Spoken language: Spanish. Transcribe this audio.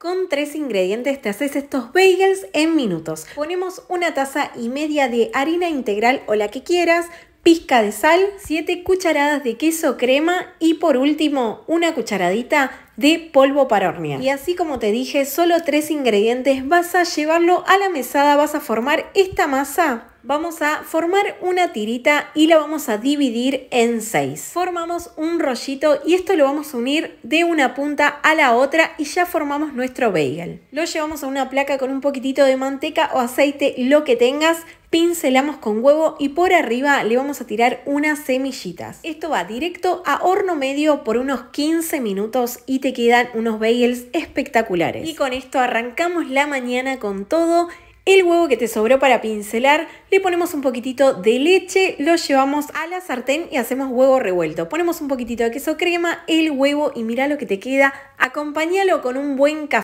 Con tres ingredientes te haces estos bagels en minutos. Ponemos una taza y media de harina integral o la que quieras, pizca de sal, 7 cucharadas de queso crema y por último una cucharadita de polvo para hornear. Y así como te dije, solo tres ingredientes, vas a llevarlo a la mesada, vas a formar esta masa vamos a formar una tirita y la vamos a dividir en 6 Formamos un rollito y esto lo vamos a unir de una punta a la otra y ya formamos nuestro bagel. Lo llevamos a una placa con un poquitito de manteca o aceite, lo que tengas pincelamos con huevo y por arriba le vamos a tirar unas semillitas. Esto va directo a horno medio por unos 15 minutos y te quedan unos bagels espectaculares. Y con esto arrancamos la mañana con todo. El huevo que te sobró para pincelar, le ponemos un poquitito de leche, lo llevamos a la sartén y hacemos huevo revuelto. Ponemos un poquitito de queso crema, el huevo y mira lo que te queda. Acompáñalo con un buen café.